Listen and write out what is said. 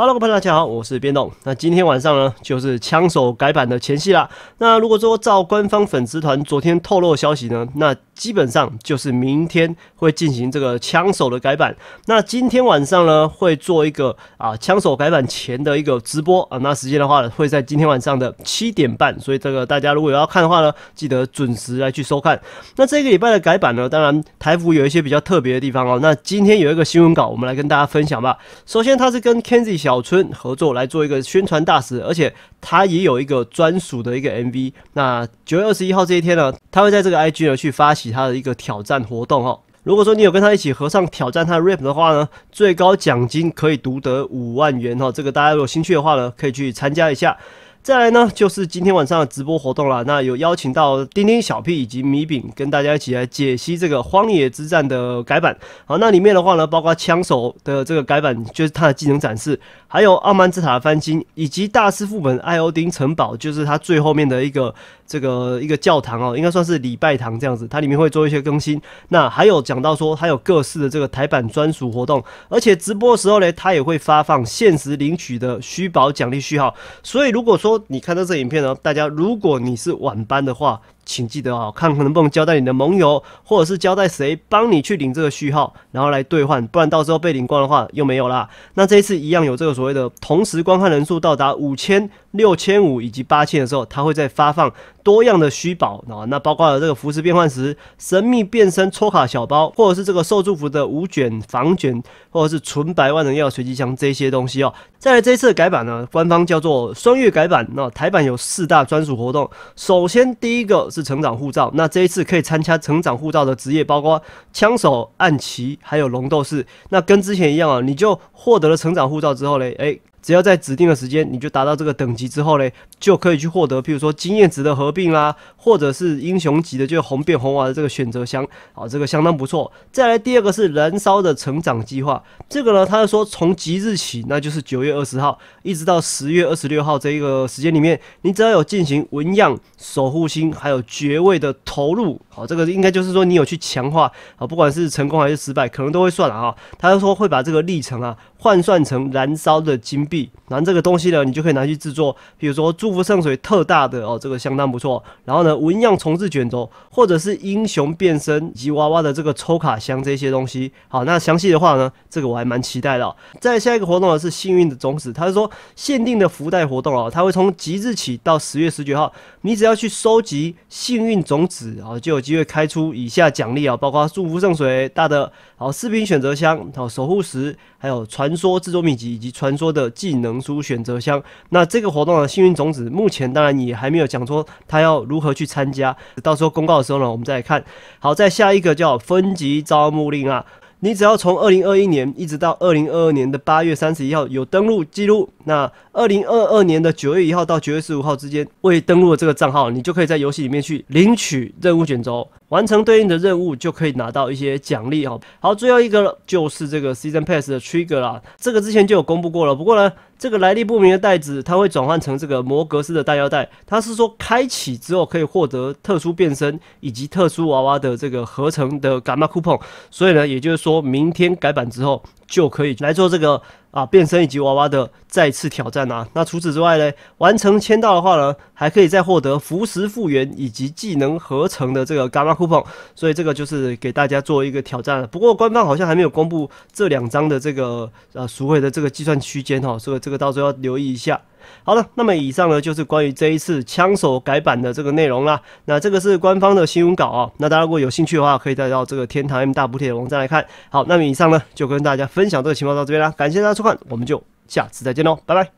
Hello，朋友大家好，我是边栋。那今天晚上呢，就是枪手改版的前夕啦。那如果说照官方粉丝团昨天透露的消息呢，那基本上就是明天会进行这个枪手的改版，那今天晚上呢会做一个啊枪手改版前的一个直播啊，那时间的话呢，会在今天晚上的七点半，所以这个大家如果要看的话呢，记得准时来去收看。那这个礼拜的改版呢，当然台服有一些比较特别的地方哦。那今天有一个新闻稿，我们来跟大家分享吧。首先他是跟 k e n z i 小春合作来做一个宣传大使，而且他也有一个专属的一个 MV。那九月二十一号这一天呢，他会在这个 IG 呢去发行。他的一个挑战活动哦。如果说你有跟他一起合唱挑战他的 rap 的话呢，最高奖金可以独得五万元哦。这个大家如果兴趣的话呢，可以去参加一下。再来呢，就是今天晚上的直播活动了。那有邀请到丁丁、小 P 以及米饼，跟大家一起来解析这个荒野之战的改版。好，那里面的话呢，包括枪手的这个改版，就是他的技能展示，还有傲慢之塔翻新，以及大师副本艾欧丁城堡，就是他最后面的一个这个一个教堂哦，应该算是礼拜堂这样子。它里面会做一些更新。那还有讲到说，它有各式的这个台版专属活动，而且直播的时候呢，他也会发放限时领取的虚宝奖励序号。所以如果说，说你看到这影片呢，大家如果你是晚班的话。请记得啊，看能不能交代你的盟友，或者是交代谁帮你去领这个序号，然后来兑换，不然到时候被领光的话又没有啦。那这一次一样有这个所谓的同时观看人数到达五千、六千五以及八千的时候，它会再发放多样的虚宝啊，那包括了这个服饰变换石、神秘变身抽卡小包，或者是这个受祝福的五卷防卷，或者是纯白万能妖随机箱这些东西哦。再来这一次改版呢，官方叫做双月改版，那台版有四大专属活动，首先第一个。是成长护照，那这一次可以参加成长护照的职业包括枪手、暗骑还有龙斗士。那跟之前一样啊，你就获得了成长护照之后嘞，哎。只要在指定的时间，你就达到这个等级之后呢，就可以去获得，譬如说经验值的合并啦，或者是英雄级的就红变红娃的这个选择箱，好，这个相当不错。再来第二个是燃烧的成长计划，这个呢，他是说从即日起，那就是九月二十号一直到十月二十六号这一个时间里面，你只要有进行纹样、守护星还有爵位的投入，好，这个应该就是说你有去强化，好，不管是成功还是失败，可能都会算了啊。他就说会把这个历程啊换算成燃烧的金币。那这个东西呢，你就可以拿去制作，比如说祝福圣水特大的哦，这个相当不错。然后呢，纹样重置卷轴，或者是英雄变身以及娃娃的这个抽卡箱这些东西。好，那详细的话呢，这个我还蛮期待的。在下一个活动呢是幸运的种子，它是说限定的福袋活动啊，它会从即日起到十月十九号，你只要去收集幸运种子啊，就有机会开出以下奖励啊，包括祝福圣水大的。好，视频选择箱，好守护石，还有传说制作秘籍以及传说的技能书选择箱。那这个活动的幸运种子，目前当然也还没有讲说他要如何去参加，到时候公告的时候呢，我们再来看。好，再下一个叫分级招募令啊。你只要从二零二一年一直到二零二二年的八月三十一号有登录记录，那二零二二年的九月一号到九月十五号之间未登录的这个账号，你就可以在游戏里面去领取任务卷轴，完成对应的任务就可以拿到一些奖励哦。好，最后一个就是这个 Season Pass 的 Trigger 啦，这个之前就有公布过了，不过呢。这个来历不明的袋子，它会转换成这个摩格斯的弹药袋。它是说开启之后可以获得特殊变身以及特殊娃娃的这个合成的伽马 coupon。所以呢，也就是说明天改版之后。就可以来做这个啊变身以及娃娃的再次挑战啊！那除此之外呢，完成签到的话呢，还可以再获得服石复原以及技能合成的这个伽马 coupon。所以这个就是给大家做一个挑战了。不过官方好像还没有公布这两张的这个呃赎回的这个计算区间哈，所以这个到时候要留意一下。好了，那么以上呢就是关于这一次枪手改版的这个内容啦。那这个是官方的新闻稿啊，那大家如果有兴趣的话，可以再到这个天堂 M 大补贴网站来看。好，那么以上呢就跟大家分享这个情报到这边啦，感谢大家收看，我们就下次再见喽，拜拜。